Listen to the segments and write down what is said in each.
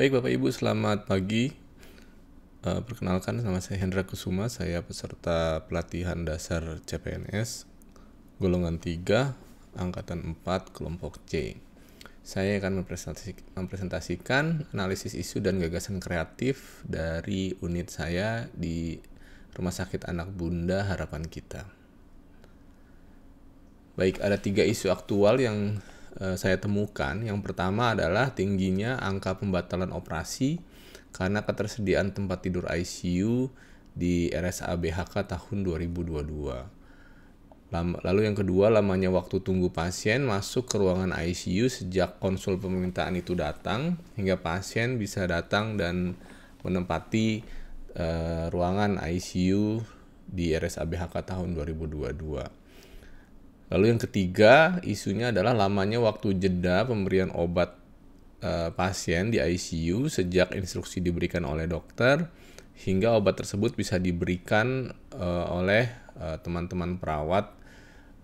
Baik Bapak Ibu, selamat pagi. Eh, perkenalkan nama saya Hendra Kusuma, saya peserta pelatihan dasar CPNS golongan 3 angkatan 4 kelompok C. Saya akan mempresentasikan analisis isu dan gagasan kreatif dari unit saya di Rumah Sakit Anak Bunda Harapan Kita. Baik, ada tiga isu aktual yang Eh, saya temukan yang pertama adalah tingginya angka pembatalan operasi karena ketersediaan tempat tidur ICU di RSA BHK tahun 2022. Lalu yang kedua, lamanya waktu tunggu pasien masuk ke ruangan ICU sejak konsul permintaan itu datang hingga pasien bisa datang dan menempati uh, ruangan ICU di RSA BHK tahun 2022. Lalu yang ketiga, isunya adalah lamanya waktu jeda pemberian obat eh, pasien di ICU sejak instruksi diberikan oleh dokter hingga obat tersebut bisa diberikan e, oleh eh, teman-teman perawat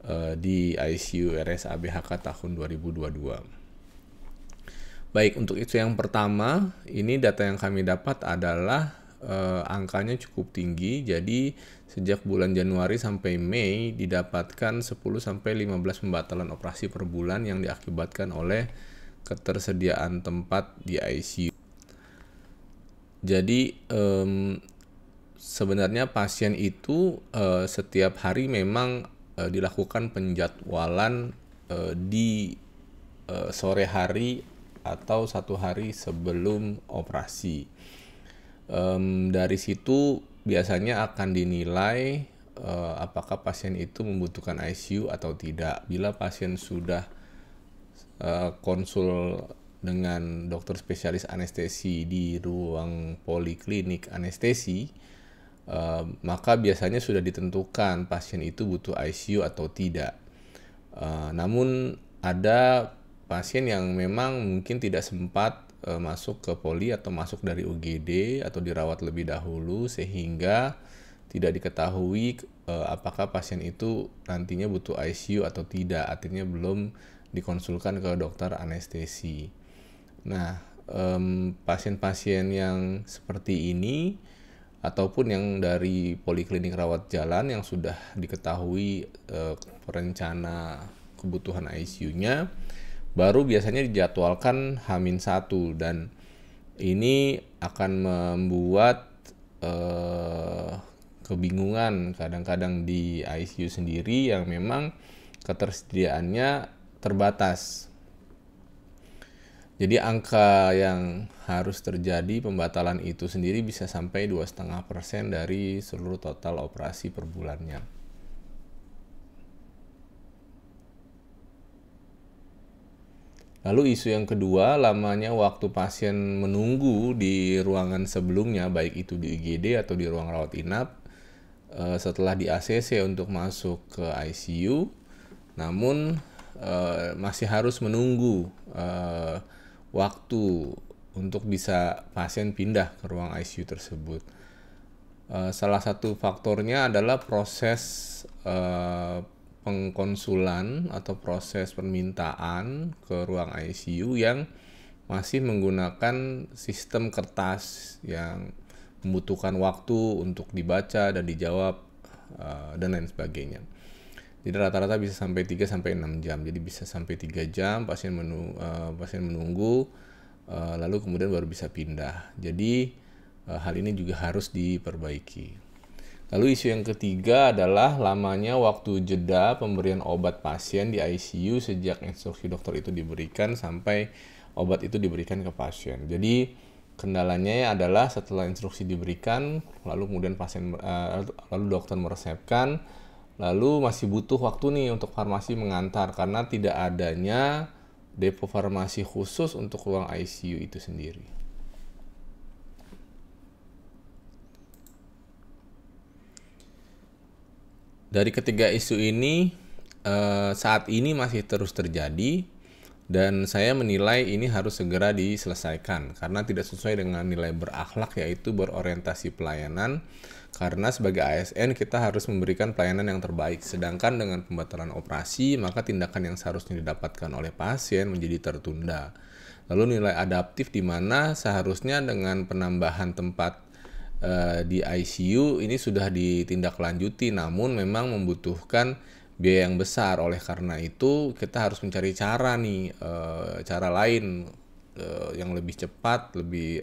e, di ICU RSABHK tahun 2022. Baik, untuk itu yang pertama, ini data yang kami dapat adalah eh, angkanya cukup tinggi. Jadi sejak bulan Januari sampai Mei didapatkan 10 sampai 15 pembatalan operasi per bulan yang diakibatkan oleh ketersediaan tempat di ICU. Jadi um, sebenarnya pasien itu uh, setiap hari memang uh, dilakukan penjadwalan uh, di uh, sore hari atau satu hari sebelum operasi um, dari situ biasanya akan dinilai uh, apakah pasien itu membutuhkan ICU atau tidak. Bila pasien sudah uh, konsul dengan dokter spesialis anestesi di ruang poliklinik anestesi, uh, maka biasanya sudah ditentukan pasien itu butuh ICU atau tidak. Uh, namun ada pasien yang memang mungkin tidak sempat e, masuk ke poli atau masuk dari UGD atau dirawat lebih dahulu sehingga tidak diketahui e, apakah pasien itu nantinya butuh ICU atau tidak artinya belum dikonsulkan ke dokter anestesi. Nah, pasien-pasien yang seperti ini ataupun yang dari poliklinik rawat jalan yang sudah diketahui eh, rencana perencana kebutuhan ICU-nya baru biasanya dijadwalkan Hamin 1 dan ini akan membuat eh, kebingungan kadang-kadang di ICU sendiri yang memang ketersediaannya terbatas. Jadi angka yang harus terjadi pembatalan itu sendiri bisa sampai 2,5% dari seluruh total operasi per bulannya. Lalu isu yang kedua, lamanya waktu pasien menunggu di ruangan sebelumnya, baik itu di IGD atau di ruang rawat inap, eh, setelah di ACC untuk masuk ke ICU, namun eh, masih harus menunggu eh, waktu untuk bisa pasien pindah ke ruang ICU tersebut. salah satu faktornya adalah proses pengkonsulan atau proses permintaan ke ruang ICU yang masih menggunakan sistem kertas yang membutuhkan waktu untuk dibaca dan dijawab eh, dan lain sebagainya. Jadi rata-rata bisa sampai 3 sampai 6 jam. Jadi bisa sampai 3 jam pasien menu, eh, pasien menunggu eh, lalu kemudian baru bisa pindah. Jadi hal ini juga harus diperbaiki. Lalu isu yang ketiga adalah lamanya waktu jeda pemberian obat pasien di ICU sejak instruksi dokter itu diberikan sampai obat itu diberikan ke pasien. Jadi kendalanya adalah setelah instruksi diberikan, lalu kemudian pasien eh, lalu dokter meresepkan, lalu masih butuh waktu nih untuk farmasi mengantar karena tidak adanya depo farmasi khusus untuk ruang ICU itu sendiri. Dari ketiga isu ini eh, saat ini masih terus terjadi dan saya menilai ini harus segera diselesaikan karena tidak sesuai dengan nilai berakhlak yaitu berorientasi pelayanan karena sebagai ASN kita harus memberikan pelayanan yang terbaik sedangkan dengan pembatalan operasi maka tindakan yang seharusnya didapatkan oleh pasien menjadi tertunda lalu nilai adaptif di mana seharusnya dengan penambahan tempat Eh, di ICU ini sudah ditindaklanjuti namun memang membutuhkan biaya yang besar oleh karena itu kita harus mencari cara nih eh, cara lain eh, yang lebih cepat lebih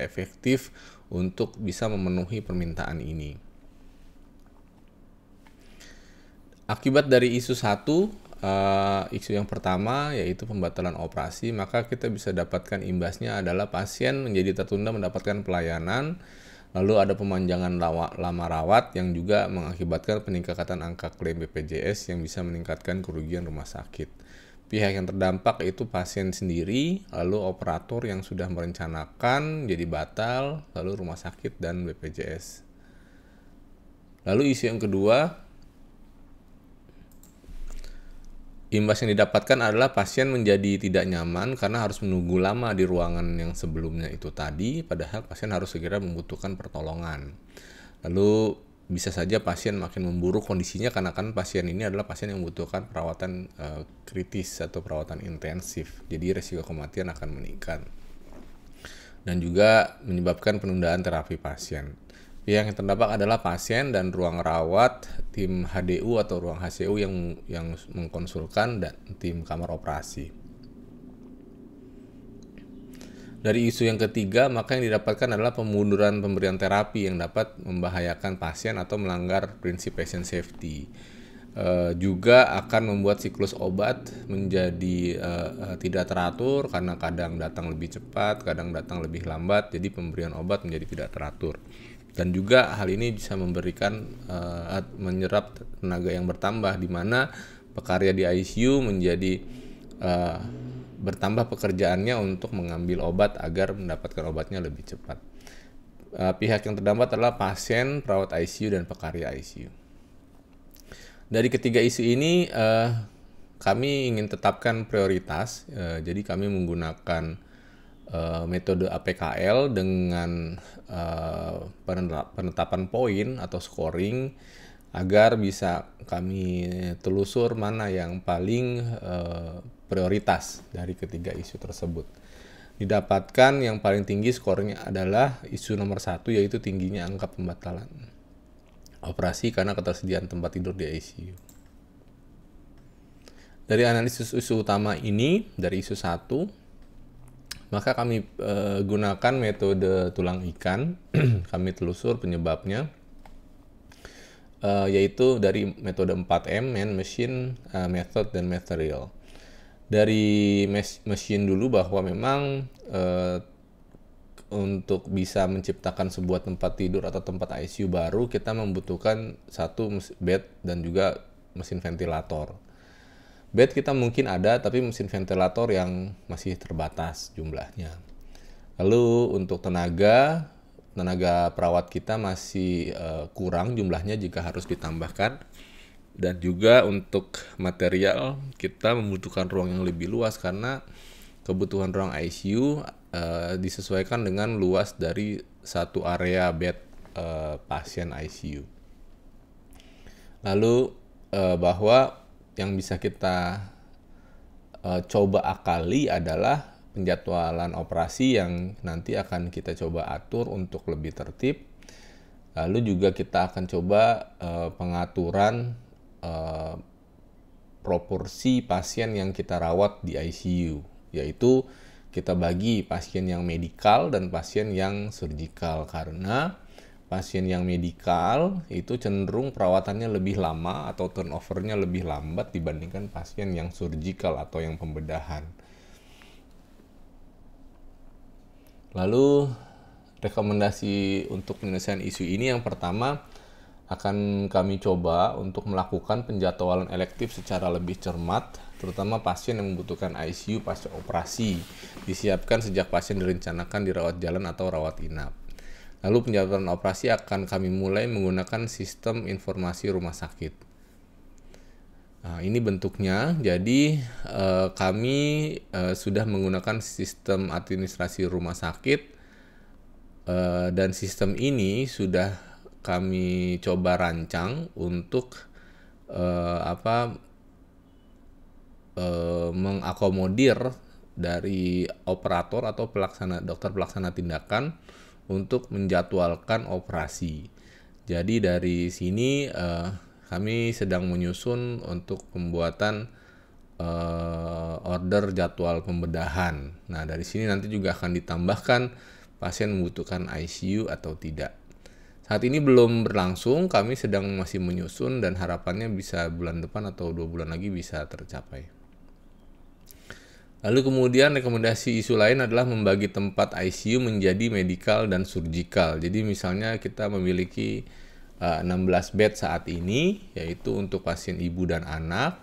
efektif untuk bisa memenuhi permintaan ini akibat dari isu satu uh, isu yang pertama yaitu pembatalan operasi maka kita bisa dapatkan imbasnya adalah pasien menjadi tertunda mendapatkan pelayanan Lalu ada pemanjangan lawa, lama rawat yang juga mengakibatkan peningkatan angka klaim BPJS yang bisa meningkatkan kerugian rumah sakit. Pihak yang terdampak itu pasien sendiri, lalu operator yang sudah merencanakan jadi batal, lalu rumah sakit dan BPJS. Lalu isu yang kedua, Imbas yang didapatkan adalah pasien menjadi tidak nyaman karena harus menunggu lama di ruangan yang sebelumnya itu tadi, padahal pasien harus segera membutuhkan pertolongan. Lalu bisa saja pasien makin memburuk kondisinya karena kan pasien ini adalah pasien yang membutuhkan perawatan e, kritis atau perawatan intensif. Jadi resiko kematian akan meningkat. Dan juga menyebabkan penundaan terapi pasien. Yang terdampak adalah pasien dan ruang rawat, tim HDU atau ruang HCU yang yang mengkonsulkan dan tim kamar operasi. Dari isu yang ketiga, maka yang didapatkan adalah pemunduran pemberian terapi yang dapat membahayakan pasien atau melanggar prinsip patient safety. E, juga akan membuat siklus obat menjadi e, e, tidak teratur karena kadang datang lebih cepat, kadang datang lebih lambat, jadi pemberian obat menjadi tidak teratur dan juga hal ini bisa memberikan uh, menyerap tenaga yang bertambah di mana pekarya di ICU menjadi uh, bertambah pekerjaannya untuk mengambil obat agar mendapatkan obatnya lebih cepat. Uh, pihak yang terdampak adalah pasien, perawat ICU dan pekarya ICU. Dari ketiga isu ini uh, kami ingin tetapkan prioritas. Uh, jadi kami menggunakan Eh, metode APKL dengan eh, penetapan poin atau scoring agar bisa kami telusur mana yang paling eh, prioritas dari ketiga isu tersebut. Didapatkan yang paling tinggi skornya adalah isu nomor satu yaitu tingginya angka pembatalan operasi karena ketersediaan tempat tidur di ICU. Dari analisis isu utama ini, dari isu 1, maka kami uh, gunakan metode tulang ikan, kami telusur penyebabnya, uh, yaitu dari metode 4M, man, machine, uh, method, dan material. Dari mesin dulu bahwa memang e, untuk bisa menciptakan sebuah tempat tidur atau tempat ICU baru, kita membutuhkan satu bed dan juga mesin ventilator Bed kita mungkin ada, tapi mesin ventilator yang masih terbatas jumlahnya. Lalu untuk tenaga, tenaga perawat kita masih uh, kurang jumlahnya jika harus ditambahkan. Dan juga untuk material, kita membutuhkan ruang yang lebih luas karena kebutuhan ruang ICU uh, eh, disesuaikan dengan luas dari satu area bed uh, pasien ICU. Lalu uh, bahwa yang bisa kita uh, coba akali adalah penjadwalan operasi yang nanti akan kita coba atur untuk lebih tertib. Lalu juga kita akan coba uh, pengaturan uh, proporsi pasien yang kita rawat di ICU, yaitu kita bagi pasien yang medikal dan pasien yang surgikal karena pasien yang medikal itu cenderung perawatannya lebih lama atau turnovernya lebih lambat dibandingkan pasien yang surgical atau yang pembedahan. Lalu rekomendasi untuk penyelesaian isu ini yang pertama akan kami coba untuk melakukan penjadwalan elektif secara lebih cermat, terutama pasien yang membutuhkan ICU pasca operasi, disiapkan sejak pasien direncanakan dirawat jalan atau rawat inap. Lalu penjadwalan operasi akan kami mulai menggunakan sistem informasi rumah sakit. Nah, ini bentuknya. Jadi eh, kami eh, sudah menggunakan sistem administrasi rumah sakit eh, dan sistem ini sudah kami coba rancang untuk eh, apa eh, mengakomodir dari operator atau pelaksana dokter pelaksana tindakan untuk menjadwalkan operasi. Jadi dari sini uh, kami sedang menyusun untuk pembuatan uh, order jadwal pembedahan. Nah dari sini nanti juga akan ditambahkan pasien membutuhkan ICU atau tidak. Saat ini belum berlangsung, kami sedang masih menyusun dan harapannya bisa bulan depan atau dua bulan lagi bisa tercapai. Lalu kemudian rekomendasi isu lain adalah membagi tempat ICU menjadi medical dan surgical. Jadi misalnya kita memiliki uh, eh, 16 bed saat ini yaitu untuk pasien ibu dan anak.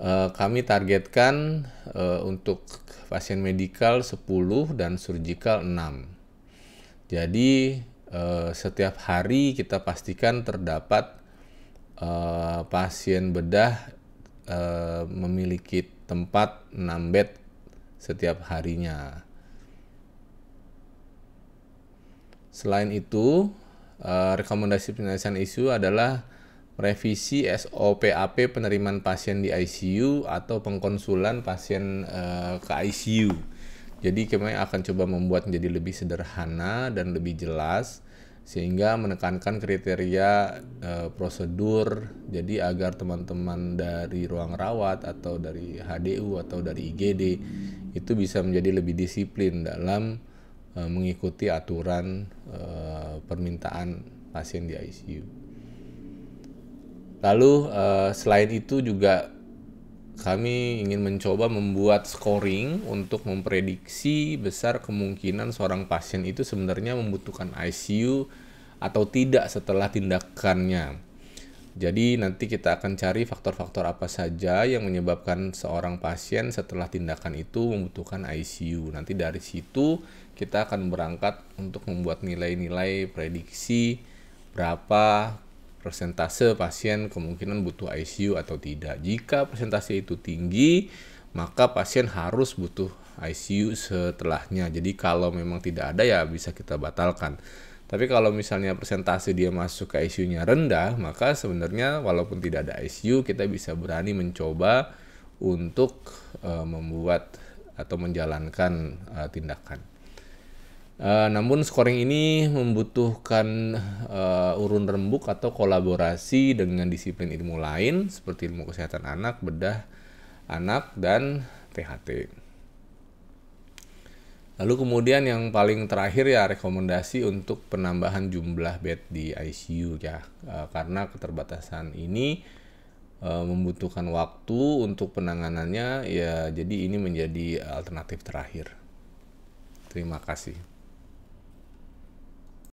Uh, kami targetkan uh, untuk pasien medical 10 dan surgical 6. Jadi uh, setiap hari kita pastikan terdapat uh, pasien bedah uh, memiliki tempat 6 bed setiap harinya. Selain itu, eh, rekomendasi penyelesaian isu adalah revisi SOPAP penerimaan pasien di ICU atau pengkonsulan pasien eh, ke ICU. Jadi kami akan coba membuat menjadi lebih sederhana dan lebih jelas sehingga menekankan kriteria e, prosedur jadi agar teman-teman dari ruang rawat atau dari HDU atau dari IGD itu bisa menjadi lebih disiplin dalam e, mengikuti aturan e, permintaan pasien di ICU. Lalu e, selain itu juga kami ingin mencoba membuat scoring untuk memprediksi besar kemungkinan seorang pasien itu sebenarnya membutuhkan ICU atau tidak setelah tindakannya. Jadi nanti kita akan cari faktor-faktor apa saja yang menyebabkan seorang pasien setelah tindakan itu membutuhkan ICU. Nanti dari situ kita akan berangkat untuk membuat nilai-nilai prediksi berapa persentase pasien kemungkinan butuh ICU atau tidak. Jika persentase itu tinggi, maka pasien harus butuh ICU setelahnya. Jadi kalau memang tidak ada ya bisa kita batalkan. Tapi kalau misalnya persentase dia masuk ke ICU-nya rendah, maka sebenarnya walaupun tidak ada ICU, kita bisa berani mencoba untuk uh, membuat atau menjalankan uh, tindakan. Eh, namun scoring ini membutuhkan uh, urun rembuk atau kolaborasi dengan disiplin ilmu lain seperti ilmu kesehatan anak, bedah anak, dan THT. Lalu kemudian yang paling terakhir ya rekomendasi untuk penambahan jumlah bed di ICU ya uh, karena keterbatasan ini uh, membutuhkan waktu untuk penanganannya ya jadi ini menjadi alternatif terakhir. Terima kasih.